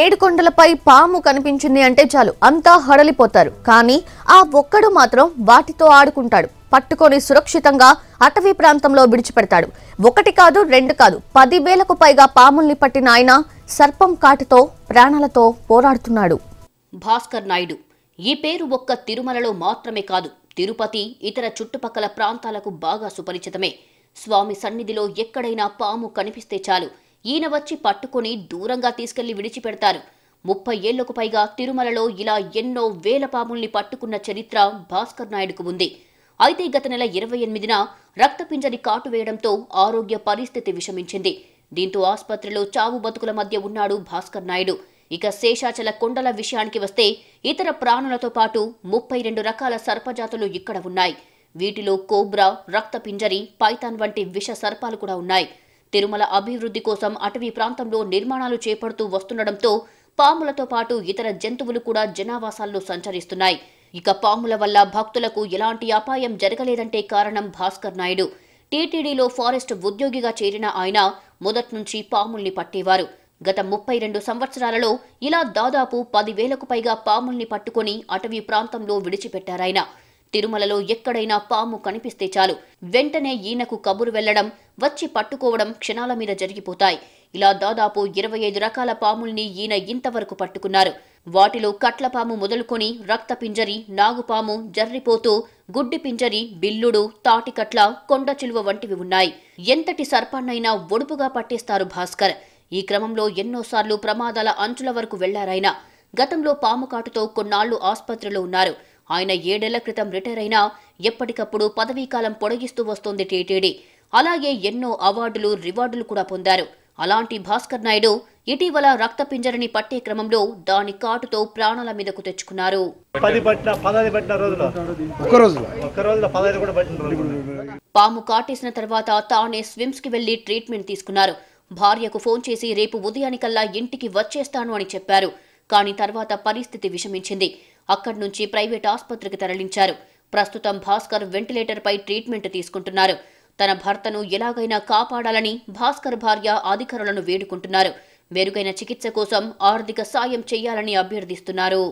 ఏడుకొండలపై పాము కనిపించింది అంటే చాలు అంతా హడలిపోతారు కానీ ఆ ఒక్కడు మాత్రం వాటితో ఆడుకుంటాడు పట్టుకొని సురక్షితంగా అటవీ ప్రాంతంలో విడిచిపెడతాడు ఒకటి కాదు రెండు కాదు పది వేలకు పైగా పాముల్ని పట్టిన ఆయన సర్పం కాటుతో ప్రాణాలతో పోరాడుతున్నాడు భాస్కర్ నాయుడు ఈ పేరు ఒక్క తిరుమలలో మాత్రమే కాదు తిరుపతి ఇతర చుట్టుపక్కల ప్రాంతాలకు బాగా సుపరిచితమే స్వామి సన్నిధిలో ఎక్కడైనా పాము కనిపిస్తే చాలు ఈయన వచ్చి పట్టుకుని దూరంగా తీసుకెళ్లి విడిచిపెడతారు ముప్పై ఏళ్లకు పైగా తిరుమలలో ఇలా ఎన్నో వేల పాముల్ని పట్టుకున్న చరిత్ర భాస్కర్ నాయుడుకు ఉంది అయితే గత నెల ఇరవై ఎనిమిదిన రక్తపింజని కాటు వేయడంతో ఆరోగ్య పరిస్థితి విషమించింది దీంతో ఆసుపత్రిలో చావు బతుకుల మధ్య ఉన్నాడు భాస్కర్ నాయుడు ఇక శేషాచల కొండల విషయానికి వస్తే ఇతర ప్రాణులతో పాటు ముప్పై రెండు రకాల సర్పజాతులు ఇక్కడ ఉన్నాయి వీటిలో కోబ్రా రక్తపింజరి పైతాన్ వంటి విష సర్పాలు కూడా ఉన్నాయి తిరుమల అభివృద్ధి కోసం అటవీ ప్రాంతంలో నిర్మాణాలు చేపడుతూ వస్తుండడంతో పాములతో పాటు ఇతర జంతువులు కూడా జనావాసాల్లో సంచరిస్తున్నాయి ఇక పాముల వల్ల భక్తులకు ఎలాంటి అపాయం జరగలేదంటే కారణం భాస్కర్ నాయుడు టీటీడీలో ఫారెస్ట్ ఉద్యోగిగా చేరిన ఆయన మొదట్నుంచి పాముల్ని పట్టేవారు గత ముప్పై రెండు సంవత్సరాలలో ఇలా దాదాపు పదివేలకు పైగా పాముల్ని పట్టుకుని అటవీ ప్రాంతంలో విడిచిపెట్టారాయన తిరుమలలో ఎక్కడైనా పాము కనిపిస్తే చాలు వెంటనే ఈయనకు కబురు వెళ్లడం వచ్చి పట్టుకోవడం క్షణాల మీద జరిగిపోతాయి ఇలా దాదాపు ఇరవై ఐదు రకాల పాముల్ని ఈయన ఇంతవరకు పట్టుకున్నారు వాటిలో కట్లపాము మొదలుకొని రక్త పింజరి నాగుపాము జర్రిపోతూ గుడ్డి పింజరి బిల్లుడు తాటికట్ల కొండ చిలువ వంటివి ఉన్నాయి ఎంతటి సర్పాన్నైనా ఒడుపుగా పట్టేస్తారు భాస్కర్ ఈ క్రమంలో ఎన్నోసార్లు ప్రమాదాల అంచుల వరకు వెళ్లారాయన గతంలో పాము కాటుతో కొన్నాళ్లు ఆసుపత్రిలో ఉన్నారు ఆయన ఏడేళ్ల క్రితం రిటైర్ అయినా ఎప్పటికప్పుడు పదవీకాలం పొడిగిస్తూ వస్తోంది టీటీడీ అలాగే ఎన్నో అవార్డులు రివార్డులు కూడా పొందారు అలాంటి భాస్కర్ నాయుడు ఇటీవల రక్త పింజరని పట్టే క్రమంలో దాని కాటుతో ప్రాణాల మీదకు తెచ్చుకున్నారు పాము కాటేసిన తర్వాత తానే స్విమ్స్ కి వెళ్లి ట్రీట్మెంట్ తీసుకున్నారు భార్యకు ఫోన్ చేసి రేపు ఉదయానికల్లా ఇంటికి వచ్చేస్తాను అని చెప్పారు కానీ తర్వాత పరిస్థితి విషమించింది అక్కడి నుంచి ప్రైవేట్ ఆసుపత్రికి తరలించారు ప్రస్తుతం భాస్కర్ వెంటిలేటర్పై ట్రీట్మెంట్ తీసుకుంటున్నారు తన భర్తను ఎలాగైనా కాపాడాలని భాస్కర్ భార్య అధికారులను వేడుకుంటున్నారు మెరుగైన చికిత్స కోసం ఆర్థిక సాయం చేయాలని అభ్యర్థిస్తున్నారు